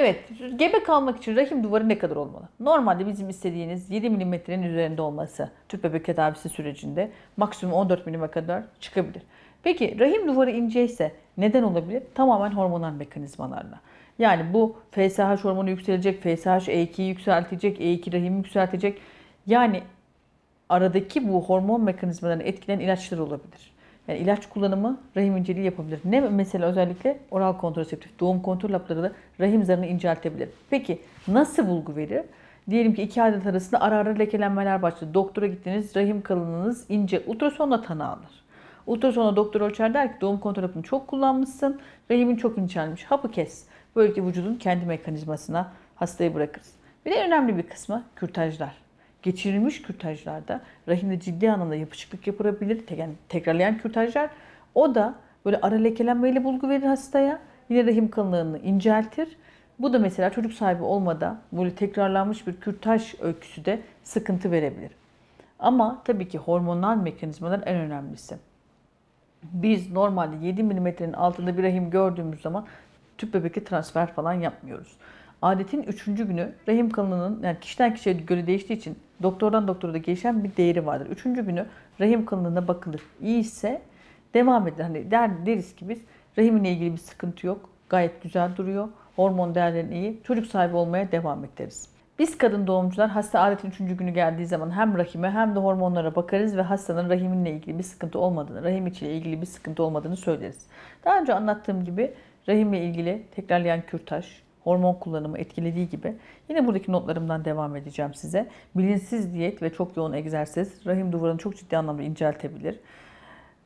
Evet, gebe kalmak için rahim duvarı ne kadar olmalı? Normalde bizim istediğiniz 7 milimetrenin üzerinde olması tüp bebek tedavisi sürecinde maksimum 14 milime kadar çıkabilir. Peki rahim duvarı inceyse neden olabilir? Tamamen hormonal mekanizmalarla. Yani bu FSH hormonu yükselecek, FSH E2'yi yükseltecek, E2 rahim yükseltecek. Yani aradaki bu hormon mekanizmalarını etkileyen ilaçlar olabilir. Yani ilaç kullanımı rahim inceliği yapabilir. Ne mesela özellikle oral kontraseptif, doğum kontrol hapları da rahim zarını inceltebilir. Peki nasıl bulgu verir? Diyelim ki iki adet arasında ara ara lekelenmeler başladı. Doktora gittiniz, rahim kalınlığınız ince. Ultrasonla tanı alır. Ultrasonla doktor ölçer der ki doğum kontrol hapını çok kullanmışsın, rahimin çok incelmiş, hapı kes. Böylece vücudun kendi mekanizmasına hastayı bırakırız. Bir de önemli bir kısmı kürtajlar geçirilmiş kürtajlarda rahimde ciddi anlamda yapışıklık yapabilir. Yani tekrarlayan kürtajlar. O da böyle ara lekelenmeyle bulgu verir hastaya. Yine rahim kalınlığını inceltir. Bu da mesela çocuk sahibi olmada böyle tekrarlanmış bir kürtaj öyküsü de sıkıntı verebilir. Ama tabii ki hormonal mekanizmalar en önemlisi. Biz normalde 7 milimetre'nin altında bir rahim gördüğümüz zaman tüp bebeki transfer falan yapmıyoruz. Adetin üçüncü günü rahim kalınlığının yani kişiden kişiye göre değiştiği için doktordan doktora da gelişen bir değeri vardır. Üçüncü günü rahim kalınlığına bakılır. İyi ise devam edilir. Hani der, deriz ki biz rahimle ilgili bir sıkıntı yok. Gayet güzel duruyor. Hormon değerlerin iyi. Çocuk sahibi olmaya devam et deriz. Biz kadın doğumcular hasta adetin 3. günü geldiği zaman hem rahime hem de hormonlara bakarız ve hastanın rahiminle ilgili bir sıkıntı olmadığını, rahim içiyle ilgili bir sıkıntı olmadığını söyleriz. Daha önce anlattığım gibi rahimle ilgili tekrarlayan kürtaj, hormon kullanımı etkilediği gibi yine buradaki notlarımdan devam edeceğim size. Bilinçsiz diyet ve çok yoğun egzersiz rahim duvarını çok ciddi anlamda inceltebilir.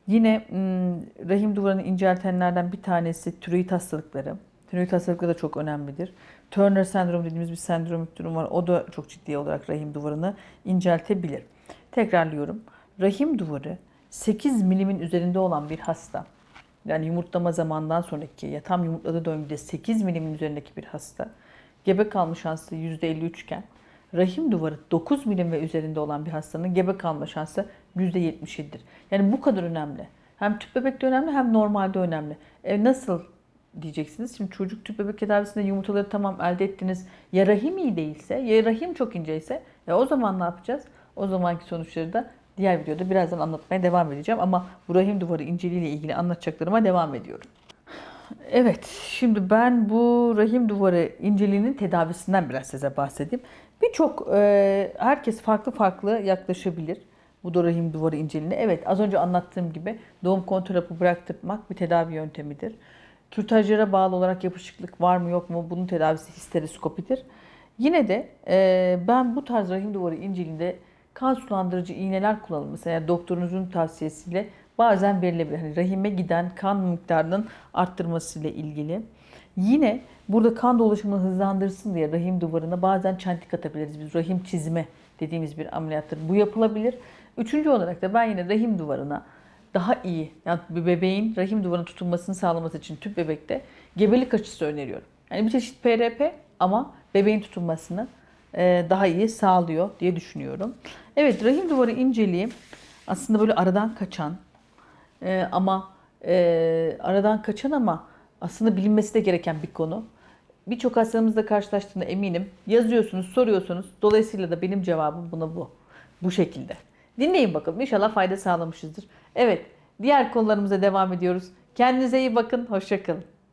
Yine hmm, rahim duvarını inceltenlerden bir tanesi tiroid hastalıkları. Tiroid hastalıkları da çok önemlidir. Turner sendrom dediğimiz bir sendromik durum var. O da çok ciddi olarak rahim duvarını inceltebilir. Tekrarlıyorum. Rahim duvarı 8 milimin üzerinde olan bir hasta yani yumurtlama zamandan sonraki ya tam yumurtladığı dönemde 8 milimin üzerindeki bir hasta gebe kalma şansı %53 iken rahim duvarı 9 milim ve üzerinde olan bir hastanın gebe kalma şansı %77'dir. Yani bu kadar önemli. Hem tüp bebek de önemli hem normalde önemli. E nasıl diyeceksiniz. Şimdi çocuk tüp bebek tedavisinde yumurtaları tamam elde ettiniz. Ya rahim iyi değilse, ya rahim çok inceyse ya e, o zaman ne yapacağız? O zamanki sonuçları da Diğer videoda birazdan anlatmaya devam edeceğim ama bu rahim duvarı inceliği ile ilgili anlatacaklarıma devam ediyorum. Evet, şimdi ben bu rahim duvarı inceliğinin tedavisinden biraz size bahsedeyim. Birçok e, herkes farklı farklı yaklaşabilir bu da rahim duvarı inceliğine. Evet, az önce anlattığım gibi doğum kontrol hapı bıraktırmak bir tedavi yöntemidir. Kürtajlara bağlı olarak yapışıklık var mı yok mu bunun tedavisi histeroskopidir. Yine de e, ben bu tarz rahim duvarı inceliğinde kan sulandırıcı iğneler kullanılması eğer yani doktorunuzun tavsiyesiyle bazen verilebilir. Hani rahime giden kan miktarının arttırmasıyla ilgili. Yine burada kan dolaşımını hızlandırsın diye rahim duvarına bazen çentik atabiliriz. Biz rahim çizme dediğimiz bir ameliyattır. Bu yapılabilir. Üçüncü olarak da ben yine rahim duvarına daha iyi, yani bir bebeğin rahim duvarına tutunmasını sağlaması için tüp bebekte gebelik açısı öneriyorum. Yani bir çeşit PRP ama bebeğin tutunmasını e, daha iyi sağlıyor diye düşünüyorum. Evet rahim duvarı inceliği aslında böyle aradan kaçan e, ama e, aradan kaçan ama aslında bilinmesi de gereken bir konu. Birçok hastamızla karşılaştığında eminim yazıyorsunuz, soruyorsunuz. Dolayısıyla da benim cevabım buna bu. Bu şekilde. Dinleyin bakalım. İnşallah fayda sağlamışızdır. Evet, diğer konularımıza devam ediyoruz. Kendinize iyi bakın. Hoşçakalın.